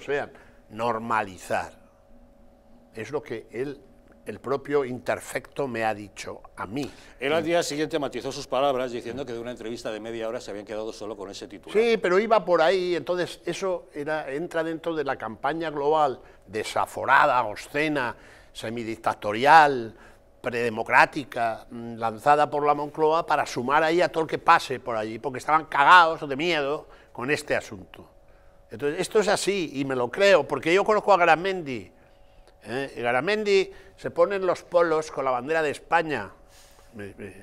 sean, normalizar. Es lo que él, el propio Interfecto, me ha dicho a mí. Él al día siguiente matizó sus palabras diciendo que de una entrevista de media hora se habían quedado solo con ese título. Sí, pero iba por ahí, entonces eso era, entra dentro de la campaña global desaforada, obscena, semidictatorial, predemocrática mm, lanzada por la Moncloa para sumar ahí a todo el que pase por allí, porque estaban cagados de miedo con este asunto. Entonces, esto es así y me lo creo, porque yo conozco a Garamendi. ¿eh? Garamendi se pone en los polos con la bandera de España,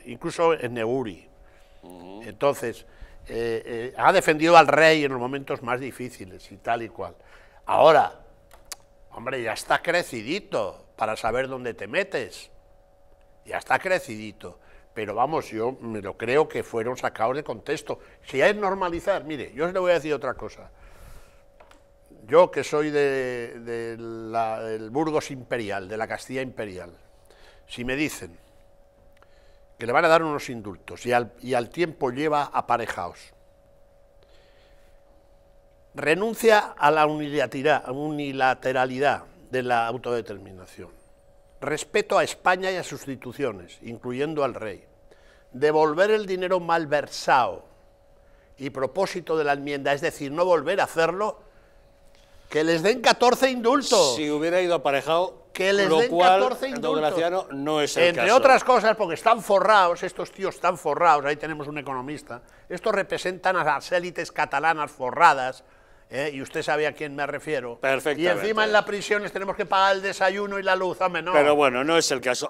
incluso en Neuri. Entonces, eh, eh, ha defendido al rey en los momentos más difíciles y tal y cual. Ahora, hombre, ya está crecidito para saber dónde te metes. Ya está crecidito. Pero vamos, yo me lo creo que fueron sacados de contexto. Si hay normalizar, mire, yo os le voy a decir otra cosa. Yo que soy del de, Burgos Imperial, de la Castilla Imperial, si me dicen que le van a dar unos indultos y al, tiempo lleva aparejaos, renuncia a la unilateralidad, unilateralidad de la autodeterminación, respeto a España y a sus instituciones, incluyendo al rey, devolver el dinero malversado y propósito de la enmienda, es decir, no volver a hacerlo que les den 14 indultos. Si hubiera ido aparejado, que les lo den 14 indultos. no es el Entre otras cosas, porque están forrados, estos tíos están forrados, ahí tenemos un economista, estos representan a las élites catalanas forradas, ¿eh? y usted sabe a quién me refiero. Perfecto. Y encima en las prisiones tenemos que pagar el desayuno y la luz, a menor. Pero bueno, no es el caso.